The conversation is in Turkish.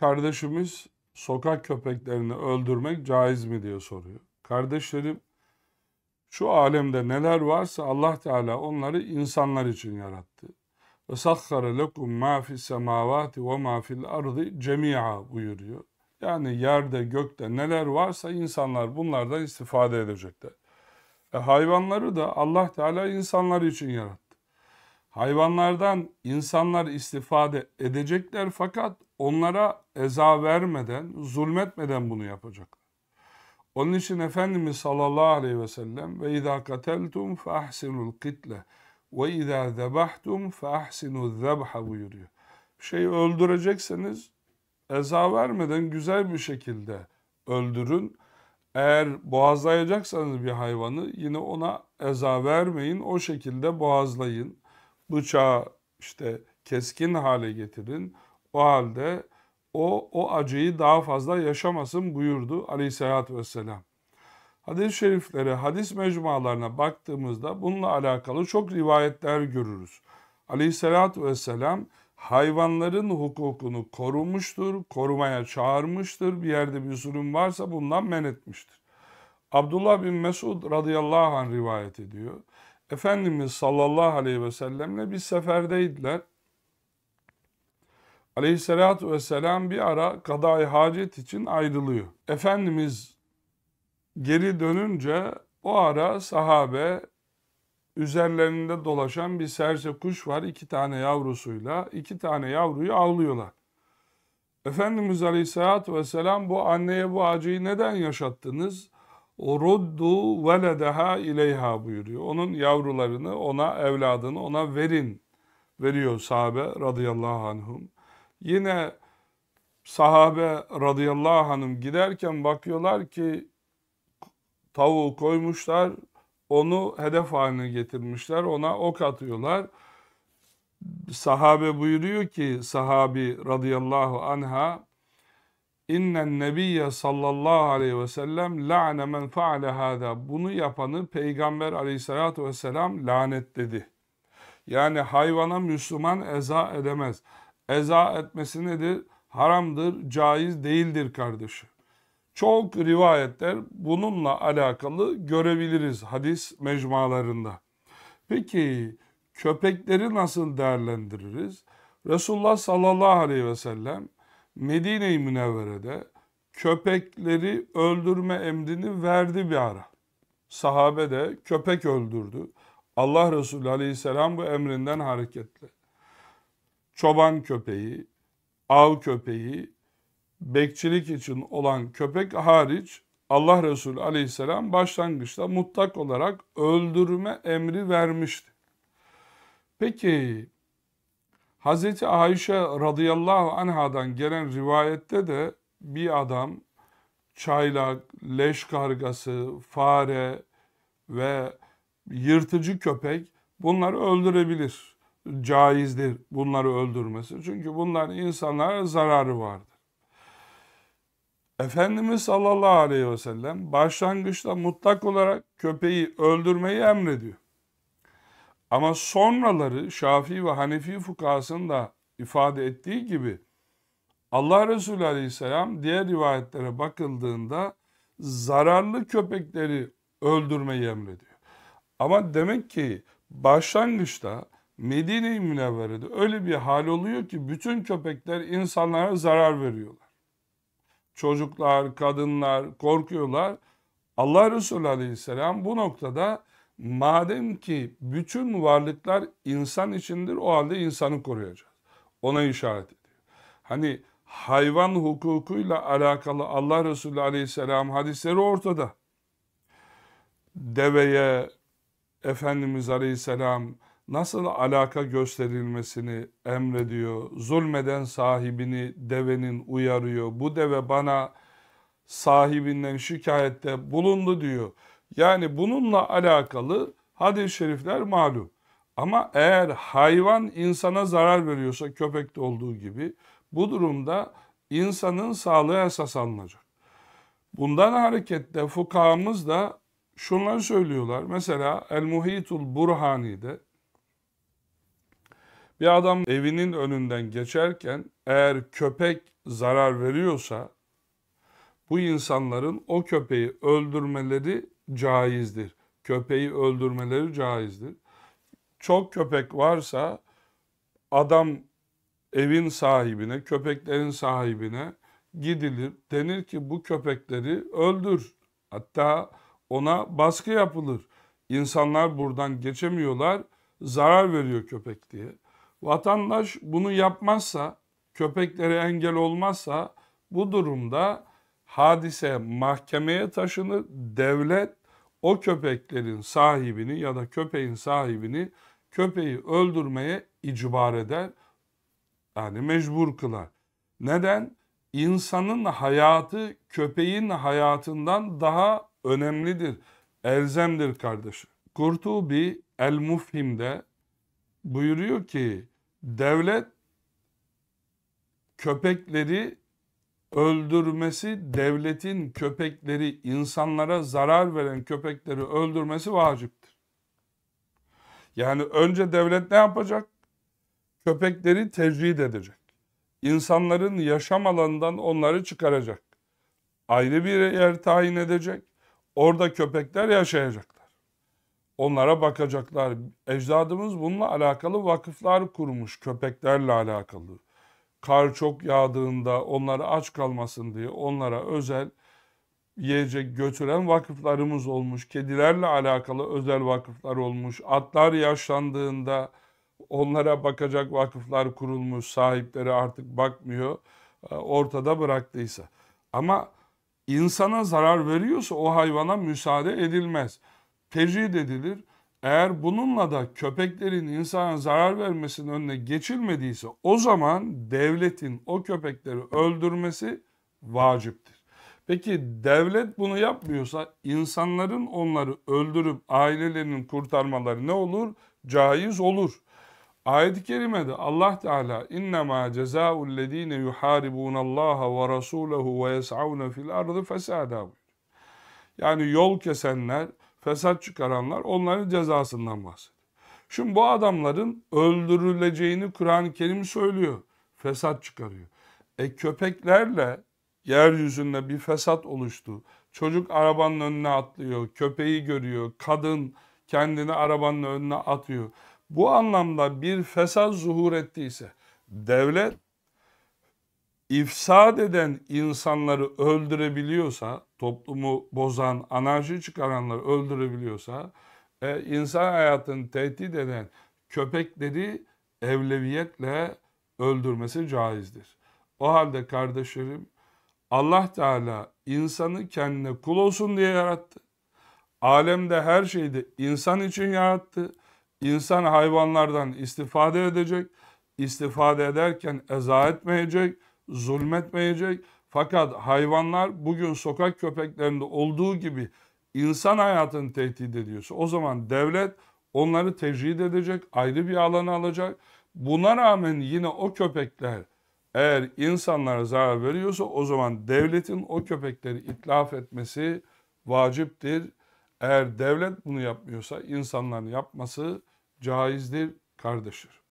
Kardeşimiz sokak köpeklerini öldürmek caiz mi diye soruyor. Kardeşlerim şu alemde neler varsa Allah Teala onları insanlar için yarattı. Ve sakhara lekum ma fis semavati ve ma fil ardı cemi'a buyuruyor. Yani yerde gökte neler varsa insanlar bunlardan istifade edecekler. E, hayvanları da Allah Teala insanlar için yarattı. Hayvanlardan insanlar istifade edecekler fakat onlara eza vermeden, zulmetmeden bunu yapacaklar. Onun için Efendimiz sallallahu aleyhi ve sellem ve izâ kateltum fe ahsinul kitle ve izâ zebahtum fe zebha buyuruyor. Bir şeyi öldürecekseniz eza vermeden güzel bir şekilde öldürün. Eğer boğazlayacaksanız bir hayvanı yine ona eza vermeyin. O şekilde boğazlayın. Bıçağı işte keskin hale getirin o halde o, o acıyı daha fazla yaşamasın buyurdu aleyhissalatü vesselam. Hadis-i şeriflere, hadis mecmualarına baktığımızda bununla alakalı çok rivayetler görürüz. Aleyhissalatü vesselam hayvanların hukukunu korumuştur, korumaya çağırmıştır. Bir yerde bir zulüm varsa bundan men etmiştir. Abdullah bin Mesud radıyallahu anh rivayet ediyor. Efendimiz sallallahu aleyhi ve sellemle bir seferdeydiler. Aleyhisselatü vesselam bir ara kadai hacet için ayrılıyor. Efendimiz geri dönünce o ara sahabe üzerlerinde dolaşan bir serçe kuş var iki tane yavrusuyla. iki tane yavruyu avlıyorlar. Efendimiz Aleyhisselatü Vesselam bu anneye bu acıyı neden yaşattınız? O ruddu veledeha ileyha buyuruyor. Onun yavrularını ona evladını ona verin veriyor sahabe radıyallahu anhum. Yine sahabe radıyallahu hanım giderken bakıyorlar ki tavuğu koymuşlar onu hedef haline getirmişler ona ok atıyorlar. Sahabe buyuruyor ki sahabi radıyallahu anha İnnen nebiyye sallallahu aleyhi ve sellem la'ne men fa'ale hâdâ. Bunu yapanı Peygamber aleyhissalatu vesselam lanet dedi. Yani hayvana Müslüman eza edemez eza etmesi nedir? Haramdır, caiz değildir kardeşi. Çok rivayetler bununla alakalı görebiliriz hadis mecmalarında. Peki köpekleri nasıl değerlendiririz? Resulullah sallallahu aleyhi ve sellem Medine-i Münevvere'de köpekleri öldürme emrini verdi bir ara. Sahabe de köpek öldürdü. Allah Resulü aleyhisselam bu emrinden hareketle çoban köpeği, av köpeği, bekçilik için olan köpek hariç Allah Resulü aleyhisselam başlangıçta mutlak olarak öldürme emri vermişti. Peki Hz. Ayşe radıyallahu anhadan gelen rivayette de bir adam çaylak, leş kargası, fare ve yırtıcı köpek bunları öldürebilir caizdir bunları öldürmesi. Çünkü bunların insanlara zararı vardır. Efendimiz sallallahu aleyhi ve sellem başlangıçta mutlak olarak köpeği öldürmeyi emrediyor. Ama sonraları Şafii ve Hanefi fukasının da ifade ettiği gibi Allah Resulü aleyhisselam diğer rivayetlere bakıldığında zararlı köpekleri öldürmeyi emrediyor. Ama demek ki başlangıçta Medine-i Münevvere'de öyle bir hal oluyor ki bütün köpekler insanlara zarar veriyorlar. Çocuklar, kadınlar korkuyorlar. Allah Resulü Aleyhisselam bu noktada madem ki bütün varlıklar insan içindir o halde insanı koruyacağız. Ona işaret ediyor. Hani hayvan hukukuyla alakalı Allah Resulü Aleyhisselam hadisleri ortada. Deveye Efendimiz Aleyhisselam nasıl alaka gösterilmesini emrediyor. Zulmeden sahibini devenin uyarıyor. Bu deve bana sahibinden şikayette bulundu diyor. Yani bununla alakalı hadis-i şerifler malum. Ama eğer hayvan insana zarar veriyorsa köpekte olduğu gibi bu durumda insanın sağlığı esas alınacak. Bundan hareketle fukahamız da şunları söylüyorlar. Mesela El-Muhitul Burhani'de bir adam evinin önünden geçerken eğer köpek zarar veriyorsa bu insanların o köpeği öldürmeleri caizdir. Köpeği öldürmeleri caizdir. Çok köpek varsa adam evin sahibine, köpeklerin sahibine gidilir. Denir ki bu köpekleri öldür. Hatta ona baskı yapılır. İnsanlar buradan geçemiyorlar, zarar veriyor köpek diye. Vatandaş bunu yapmazsa, köpeklere engel olmazsa bu durumda hadise mahkemeye taşınır. Devlet o köpeklerin sahibini ya da köpeğin sahibini köpeği öldürmeye icbar eder. Yani mecbur kılar. Neden? İnsanın hayatı köpeğin hayatından daha önemlidir. Elzemdir kardeşim. Kurtubi El-Mufhim'de buyuruyor ki devlet köpekleri öldürmesi, devletin köpekleri insanlara zarar veren köpekleri öldürmesi vaciptir. Yani önce devlet ne yapacak? Köpekleri tecrid edecek. İnsanların yaşam alanından onları çıkaracak. Ayrı bir yer tayin edecek. Orada köpekler yaşayacak onlara bakacaklar. Ecdadımız bununla alakalı vakıflar kurmuş köpeklerle alakalı. Kar çok yağdığında onları aç kalmasın diye onlara özel yiyecek götüren vakıflarımız olmuş. Kedilerle alakalı özel vakıflar olmuş. Atlar yaşlandığında onlara bakacak vakıflar kurulmuş. Sahipleri artık bakmıyor. E, ortada bıraktıysa. Ama insana zarar veriyorsa o hayvana müsaade edilmez tecrid edilir. Eğer bununla da köpeklerin insana zarar vermesinin önüne geçilmediyse o zaman devletin o köpekleri öldürmesi vaciptir. Peki devlet bunu yapmıyorsa insanların onları öldürüp ailelerinin kurtarmaları ne olur? Caiz olur. Ayet-i kerimede Allah Teala innema cezaul lezine yuharibunallaha ve rasulehu ve yes'avne fil ardı fesada Yani yol kesenler, fesat çıkaranlar onların cezasından bahsediyor. Şimdi bu adamların öldürüleceğini Kur'an-ı Kerim söylüyor. Fesat çıkarıyor. E köpeklerle yeryüzünde bir fesat oluştu. Çocuk arabanın önüne atlıyor, köpeği görüyor, kadın kendini arabanın önüne atıyor. Bu anlamda bir fesat zuhur ettiyse devlet ifsad eden insanları öldürebiliyorsa, toplumu bozan, anarşi çıkaranları öldürebiliyorsa, e, insan hayatını tehdit eden köpekleri evleviyetle öldürmesi caizdir. O halde kardeşlerim Allah Teala insanı kendine kul olsun diye yarattı. Alemde her şeyi de insan için yarattı. İnsan hayvanlardan istifade edecek, istifade ederken eza etmeyecek, zulmetmeyecek. Fakat hayvanlar bugün sokak köpeklerinde olduğu gibi insan hayatını tehdit ediyorsa o zaman devlet onları tecrid edecek, ayrı bir alana alacak. Buna rağmen yine o köpekler eğer insanlara zarar veriyorsa o zaman devletin o köpekleri itlaf etmesi vaciptir. Eğer devlet bunu yapmıyorsa insanların yapması caizdir, kardeştir.